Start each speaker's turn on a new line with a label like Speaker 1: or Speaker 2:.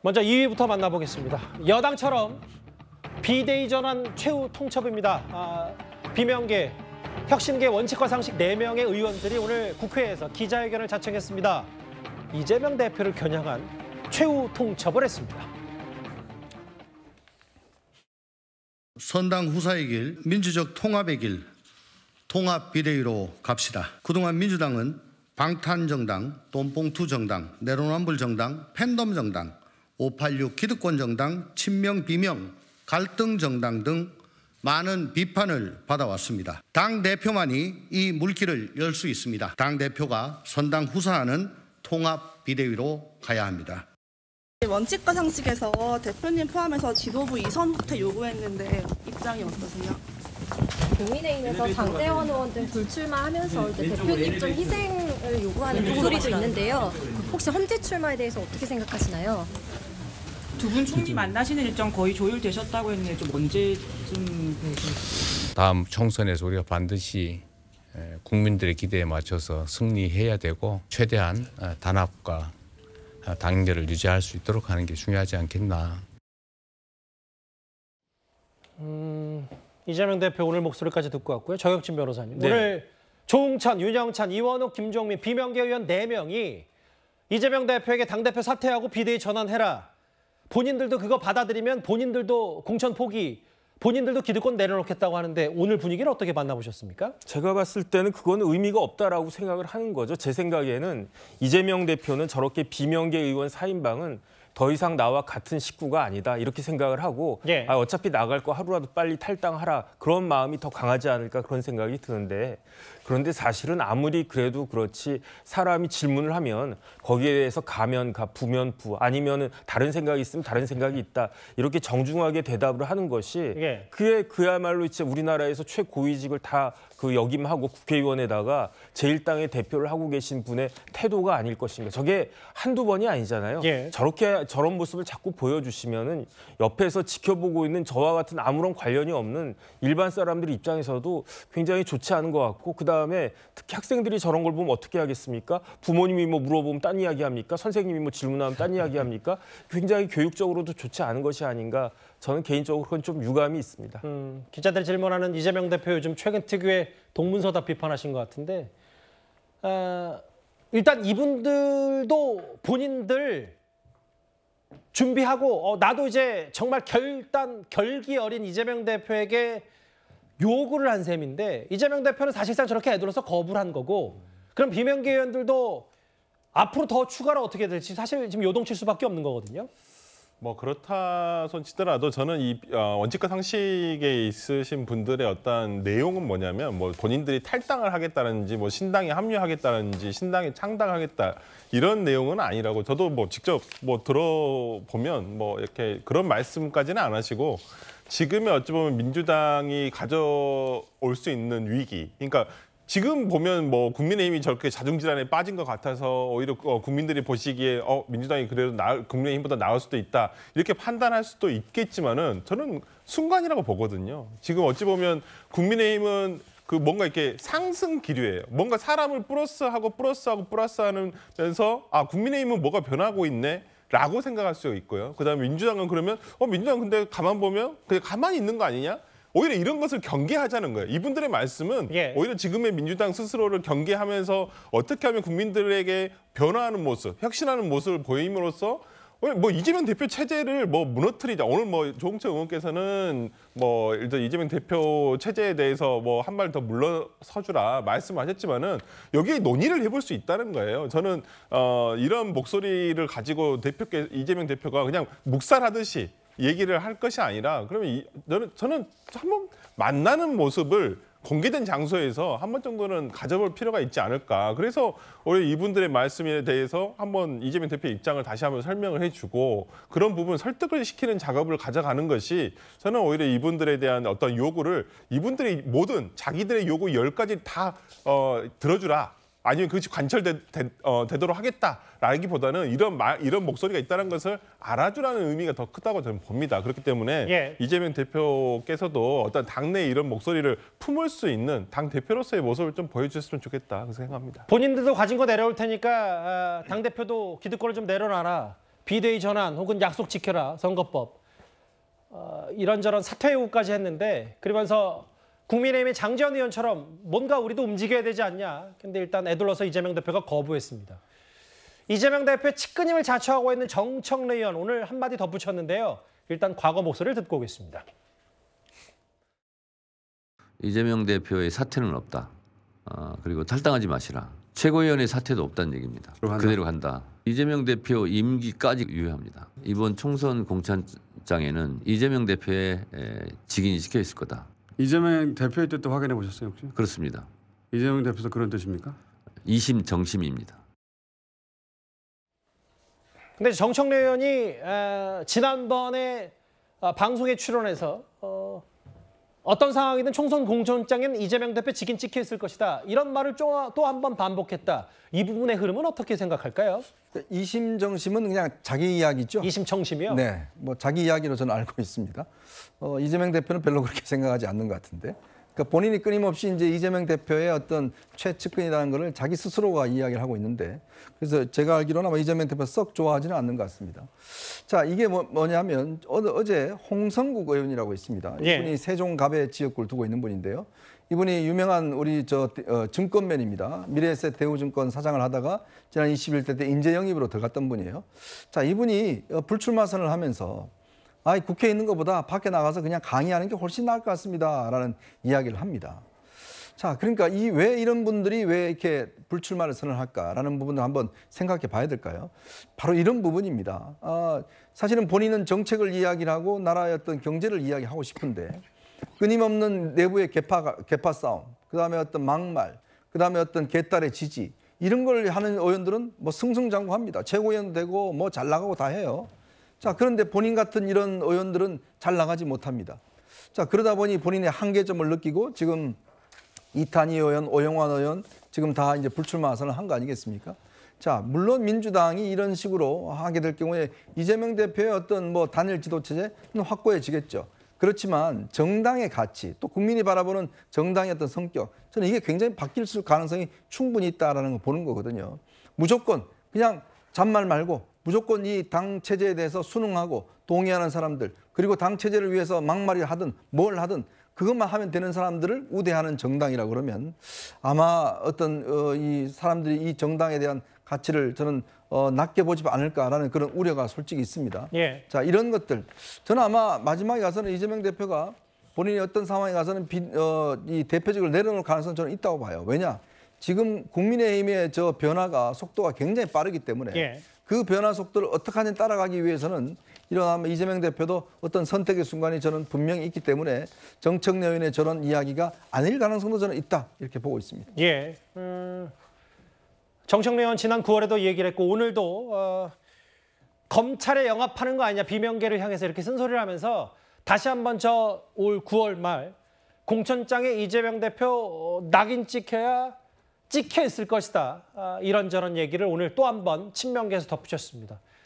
Speaker 1: 먼저 2위부터 만나보겠습니다. 여당처럼 비대위 전환 최후 통첩입니다. 아, 비명계, 혁신계 원칙과 상식 4명의 의원들이 오늘 국회에서 기자회견을 자청했습니다. 이재명 대표를 겨냥한 최후 통첩을 했습니다. 선당 후사의 길, 민주적 통합의 길, 통합 비대위로 갑시다. 그동안 민주당은 방탄 정당, 돈봉투 정당, 내로남불 정당, 팬덤 정당, 586 기득권 정당, 친명 비명, 갈등 정당 등 많은 비판을 받아왔습니다. 당 대표만이 이 물길을 열 수 있습니다. 당 대표가 선당 후사하는 통합 비대위로 가야 합니다.
Speaker 2: 원칙과 상식에서 대표님 포함해서 지도부 이선부터 요구했는데 입장이 어떠세요? 국민의힘에서 장재원 의원 등 불출마하면서 이제 대표님 좀 희생을 요구하는 목소리도 있는데요. 혹시 헌재 출마에 대해서 어떻게 생각하시나요? 두분 총리 만나시는 일정 거의 조율되셨다고 했는데 좀 언제쯤 요 다음 총선에서 우리가 반드시 국민들의 기대에 맞춰서 승리해야 되고 최대한 어, 단합과 단결을 어, 유지할 수 있도록 하는 게 중요하지 않겠나.
Speaker 1: 음, 이재명 대표 오늘 목소리까지 듣고 왔고요. 정혁진 변호사님. 네. 오늘 조홍찬, 윤영찬, 이원욱, 김종민, 비명계 의원 네명이 이재명 대표에게 당대표 사퇴하고 비대위 전환해라. 본인들도 그거 받아들이면 본인들도 공천 포기, 본인들도 기득권 내려놓겠다고 하는데 오늘 분위기를 어떻게 만나보셨습니까?
Speaker 3: 제가 봤을 때는 그건 의미가 없다라고 생각을 하는 거죠. 제 생각에는 이재명 대표는 저렇게 비명계 의원 사인방은 더 이상 나와 같은 식구가 아니다 이렇게 생각을 하고 예. 아, 어차피 나갈 거 하루라도 빨리 탈당하라 그런 마음이 더 강하지 않을까 그런 생각이 드는데 그런데 사실은 아무리 그래도 그렇지 사람이 질문을 하면 거기에 대해서 가면가 부면부 아니면은 다른 생각이 있으면 다른 생각이 있다 이렇게 정중하게 대답을 하는 것이 예. 그게 그야말로 이제 우리나라에서 최고위직을 다 그 역임하고 국회의원에다가 제1당의 대표를 하고 계신 분의 태도가 아닐 것인가 저게 한두 번이 아니잖아요 예. 저렇게 저런 모습을 자꾸 보여주시면은 옆에서 지켜보고 있는 저와 같은 아무런 관련이 없는 일반 사람들 입장에서도 굉장히 좋지 않은 것 같고 그 다음에 특히 학생들이 저런 걸 보면 어떻게 하겠습니까? 부모님이 뭐 물어보면 딴 이야기 합니까? 선생님이 뭐 질문하면 딴 이야기 합니까? 굉장히 교육적으로도 좋지 않은 것이
Speaker 1: 아닌가 저는 개인적으로 그건 좀 유감이 있습니다. 음, 기자들 질문하는 이재명 대표 요즘 최근 특유의 동문서답 비판하신 것 같은데 아, 일단 이분들도 본인들 준비하고 어, 나도 이제 정말 결단 결기 어린 이재명 대표에게 요구를 한 셈인데 이재명 대표는 사실상 저렇게 애들어서 거부를 한 거고 그럼 비명계 의원들도 앞으로 더 추가로 어떻게 될지 사실 지금 요동칠 수밖에 없는 거거든요.
Speaker 4: 뭐 그렇다 손치더라도 저는 이 어, 원칙과 상식에 있으신 분들의 어떤 내용은 뭐냐면 뭐 본인들이 탈당을 하겠다는지뭐 신당에 합류하겠다는지 신당에 창당하겠다 이런 내용은 아니라고 저도 뭐 직접 뭐 들어보면 뭐 이렇게 그런 말씀까지는 안 하시고 지금의 어찌 보면 민주당이 가져올 수 있는 위기 그러니까 지금 보면 뭐 국민의힘이 저렇게 자중질환에 빠진 것 같아서 오히려 어, 국민들이 보시기에 어, 민주당이 그래도 나을, 국민의힘보다 나을 수도 있다 이렇게 판단할 수도 있겠지만은 저는 순간이라고 보거든요. 지금 어찌 보면 국민의힘은 그 뭔가 이렇게 상승 기류예요. 뭔가 사람을 플러스하고 플러스하고 플러스하면서 아 국민의힘은 뭐가 변하고 있네. 라고 생각할 수 있고요. 그다음에 민주당은 그러면 어 민주당 근데 가만 보면 그냥 가만히 있는 거 아니냐? 오히려 이런 것을 경계하자는 거예요. 이분들의 말씀은 예. 오히려 지금의 민주당 스스로를 경계하면서 어떻게 하면 국민들에게 변화하는 모습, 혁신하는 모습을 보임으로써 뭐 이재명 대표 체제를 뭐 무너뜨리자. 오늘 뭐 조홍철 의원께서는 뭐 일단 이재명 대표 체제에 대해서 뭐한말 더 물러서주라 말씀하셨지만은 여기에 논의를 해볼 수 있다는 거예요. 저는 어 이런 목소리를 가지고 대표께 이재명 대표가 그냥 묵살하듯이 얘기를 할 것이 아니라 그러면 이, 저는, 저는 한번 만나는 모습을 공개된 장소에서 한 번 정도는 가져볼 필요가 있지 않을까. 그래서 우리 이분들의 말씀에 대해서 한번 이재명 대표 입장을 다시 한번 설명을 해주고 그런 부분 설득을 시키는 작업을 가져가는 것이 저는 오히려 이분들에 대한 어떤 요구를 이분들이 모든 자기들의 요구 열가지다 어, 들어주라. 아니면 그것이 관철되 어, 되도록 하겠다라기보다는 이런 말 이런 목소리가 있다는 것을 알아주라는 의미가 더 크다고 저는 봅니다. 그렇기 때문에 예. 이재명 대표께서도 어떤 당내 이런 목소리를 품을 수 있는 당 대표로서의 모습을 좀 보여주셨으면 좋겠다 그 생각합니다.
Speaker 1: 본인들도 가진 거 내려올 테니까 아, 당 대표도 기득권을 좀 내려놔라. 비대위 전환 혹은 약속 지켜라 선거법 어, 이런저런 사퇴 요구까지 했는데 그러면서. 국민의힘의 장재현 의원처럼 뭔가 우리도 움직여야 되지 않냐. 근데 일단 애둘러서 이재명 대표가 거부했습니다. 이재명 대표의 측근임을 자처하고 있는 정청래 의원 오늘 한마디 덧붙였는데요. 일단 과거 목소리를 듣고 오겠습니다. 이재명 대표의 사퇴는 없다. 어, 그리고 탈당하지 마시라. 최고위원의 사태도 없다는 얘기입니다. 그대로 간다. 이재명 대표 임기까지 유효합니다. 이번 총선 공천장에는 이재명 대표의 직인이 시켜 있을 거다.
Speaker 3: 이재명 대표의 뜻도 확인해 보셨어요 혹시? 그렇습니다. 이재명 대표도 그런 뜻입니까?
Speaker 1: 이심 정심입니다. 근데 정청래 의원이 어, 지난번에 어, 방송에 출연해서 어, 어떤 상황이든 총선 공천장에는 이재명 대표 직인 찍혀 있을 것이다. 이런 말을 또 한 번 반복했다. 이 부분의 흐름은 어떻게 생각할까요?
Speaker 2: 이심정심은 그냥 자기 이야기죠. 이심정심이요? 네, 뭐 자기 이야기로 저는 알고 있습니다. 어, 이재명 대표는 별로 그렇게 생각하지 않는 것 같은데. 그러니까 본인이 끊임없이 이제 이재명 대표의 어떤 최측근이라는 것을 자기 스스로가 이야기를 하고 있는데 그래서 제가 알기로는 아마 이재명 대표 썩 좋아하지는 않는 것 같습니다. 자 이게 뭐, 뭐냐면 어제 홍성국 의원이라고 있습니다. 예. 이분이 세종갑의 지역구를 두고 있는 분인데요. 이분이 유명한 우리 저 어, 증권맨입니다. 미래세 대우증권 사장을 하다가 지난 21대 때 인재 영입으로 들어갔던 분이에요. 자 이분이 어, 불출마 선을 하면서 아이 국회에 있는 것보다 밖에 나가서 그냥 강의하는 게 훨씬 나을 것 같습니다라는 이야기를 합니다. 자, 그러니까 이 왜 이런 분들이 왜 이렇게 불출마를 선언할까라는 부분을 한번 생각해 봐야 될까요? 바로 이런 부분입니다. 아, 사실은 본인은 정책을 이야기를 하고 나라의 어떤 경제를 이야기하고 싶은데 끊임없는 내부의 개파 개파 싸움, 그다음에 어떤 막말, 그다음에 어떤 개딸의 지지 이런 걸 하는 의원들은 뭐 승승장구합니다. 최고위원 되고 뭐 잘 나가고 다 해요. 자, 그런데 본인 같은 이런 의원들은 잘 나가지 못합니다. 자, 그러다 보니 본인의 한계점을 느끼고 지금 이탄희 의원, 오영환 의원 지금 다 이제 불출마 선언을 한 거 아니겠습니까? 자, 물론 민주당이 이런 식으로 하게 될 경우에 이재명 대표의 어떤 뭐 단일 지도 체제는 확고해지겠죠. 그렇지만 정당의 가치 또 국민이 바라보는 정당의 어떤 성격 저는 이게 굉장히 바뀔 수 가능성이 충분히 있다라는 걸 보는 거거든요. 무조건 그냥 잔말 말고 무조건 이 당 체제에 대해서 순응하고 동의하는 사람들 그리고 당 체제를 위해서 막말을 하든 뭘 하든 그것만 하면 되는 사람들을 우대하는 정당이라고 그러면 아마 어떤 어, 이 사람들이 이 정당에 대한 가치를 저는 어, 낮게 보지 않을까라는 그런 우려가 솔직히 있습니다. 예. 자 이런 것들 저는 아마 마지막에 가서는 이재명 대표가 본인이 어떤 상황에 가서는 비, 어, 이 대표직을 내려놓을 가능성 저는 있다고 봐요. 왜냐 지금 국민의힘의 저 변화가 속도가 굉장히 빠르기 때문에 예. 그 변화 속도를 어떻게 하든 따라가기 위해서는 이러나면 이재명 대표도 어떤 선택의 순간이 저는 분명히 있기 때문에 정책 내인의 저런 이야기가 아닐 가능성도 저는 있다 이렇게 보고 있습니다.
Speaker 1: 예. 음, 정청래원 지난 9월에도 얘기를 했고 오늘도 어, 검찰에 영합하는 거 아니냐 비명계를 향해서 이렇게 쓴소리를 하면서 다시 한번 저 올 9월 말 공천장에 이재명 대표 어, 낙인 찍혀야 찍혀 있을 것이다. 아, 이런저런 얘기를 오늘 또 한 번 친명계에서 덧붙였습니다.